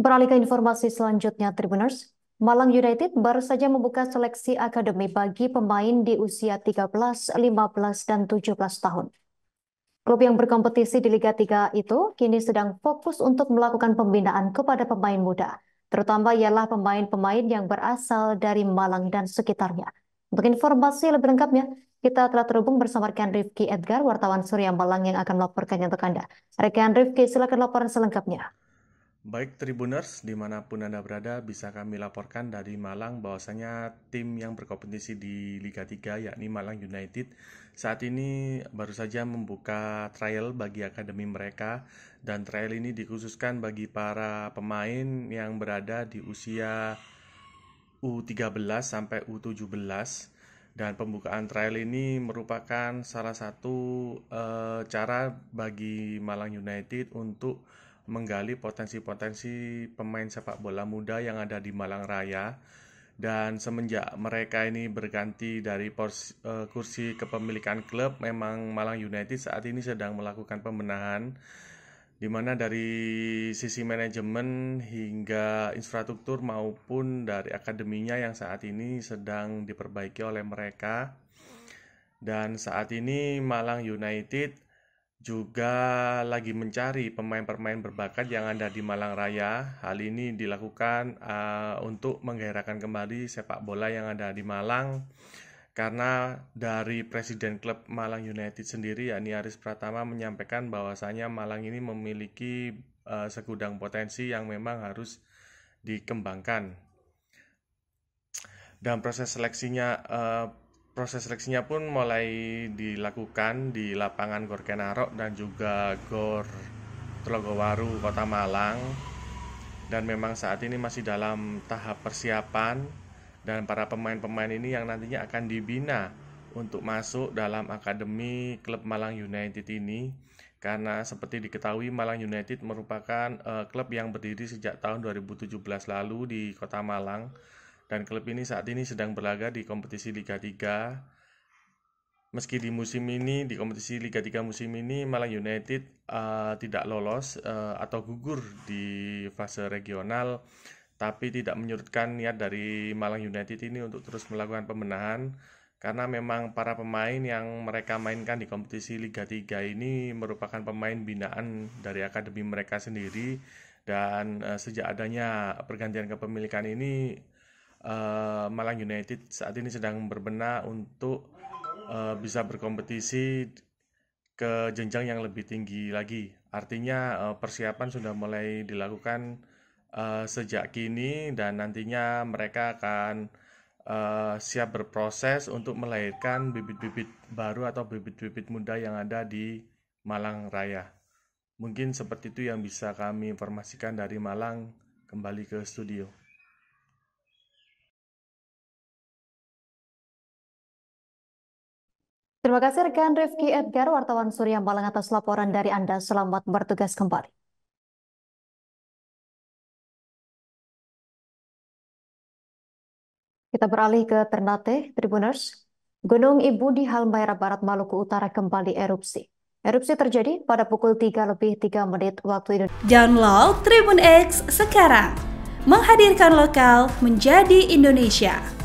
Beralih ke informasi selanjutnya, Tribuners. Malang United baru saja membuka seleksi akademi bagi pemain di usia 13, 15, dan 17 tahun. Klub yang berkompetisi di Liga 3 itu kini sedang fokus untuk melakukan pembinaan kepada pemain muda, terutama ialah pemain-pemain yang berasal dari Malang dan sekitarnya. Untuk informasi lebih lengkapnya, kita telah terhubung bersama rekan Rifki Edgar, wartawan Surya Malang yang akan melaporkannya untuk Anda. Rekan Rifki, silakan laporan selengkapnya. Baik Tribuners, dimanapun Anda berada, bisa kami laporkan dari Malang bahwasanya tim yang berkompetisi di Liga 3, yakni Malang United, saat ini baru saja membuka trial bagi akademi mereka, dan trial ini dikhususkan bagi para pemain yang berada di usia U13 sampai U17, dan pembukaan trial ini merupakan salah satu uh, cara bagi Malang United untuk menggali potensi-potensi pemain sepak bola muda yang ada di Malang Raya dan semenjak mereka ini berganti dari porsi, uh, eh, kursi kepemilikan klub memang Malang United saat ini sedang melakukan pembenahan di mana dari sisi manajemen hingga infrastruktur maupun dari akademinya yang saat ini sedang diperbaiki oleh mereka dan saat ini Malang United juga lagi mencari pemain-pemain berbakat yang ada di Malang Raya. Hal ini dilakukan uh, untuk menggairahkan kembali sepak bola yang ada di Malang karena dari presiden klub Malang United sendiri yakni Aris Pratama menyampaikan bahwasanya Malang ini memiliki uh, segudang potensi yang memang harus dikembangkan. Dan proses seleksinya uh, proses seleksinya pun mulai dilakukan di lapangan Gor Kenarok dan juga Gor Telogowaru, Kota Malang. Dan memang saat ini masih dalam tahap persiapan dan para pemain-pemain ini yang nantinya akan dibina untuk masuk dalam akademi klub Malang United ini karena seperti diketahui Malang United merupakan uh, klub yang berdiri sejak tahun 2017 lalu di Kota Malang dan klub ini saat ini sedang berlaga di kompetisi Liga 3. Meski di musim ini di kompetisi Liga 3 musim ini Malang United uh, tidak lolos uh, atau gugur di fase regional, tapi tidak menyurutkan niat dari Malang United ini untuk terus melakukan pembenahan karena memang para pemain yang mereka mainkan di kompetisi Liga 3 ini merupakan pemain binaan dari akademi mereka sendiri dan uh, sejak adanya pergantian kepemilikan ini Eh, Malang United saat ini sedang berbenah untuk uh, bisa berkompetisi ke jenjang yang lebih tinggi lagi. Artinya uh, persiapan sudah mulai dilakukan uh, sejak kini dan nantinya mereka akan uh, siap berproses untuk melahirkan bibit-bibit baru atau bibit-bibit muda yang ada di Malang Raya. Mungkin seperti itu yang bisa kami informasikan dari Malang kembali ke studio. Terima kasih rekan Rifki Edgar, wartawan Surya Malang atas laporan dari Anda. Selamat bertugas kembali. Kita beralih ke Ternate, Tribuners. Gunung Ibu di Halmahera Barat, Maluku Utara kembali erupsi. Erupsi terjadi pada pukul 3 lebih 3 menit waktu Indonesia. Download Tribun X sekarang. Menghadirkan lokal menjadi Indonesia.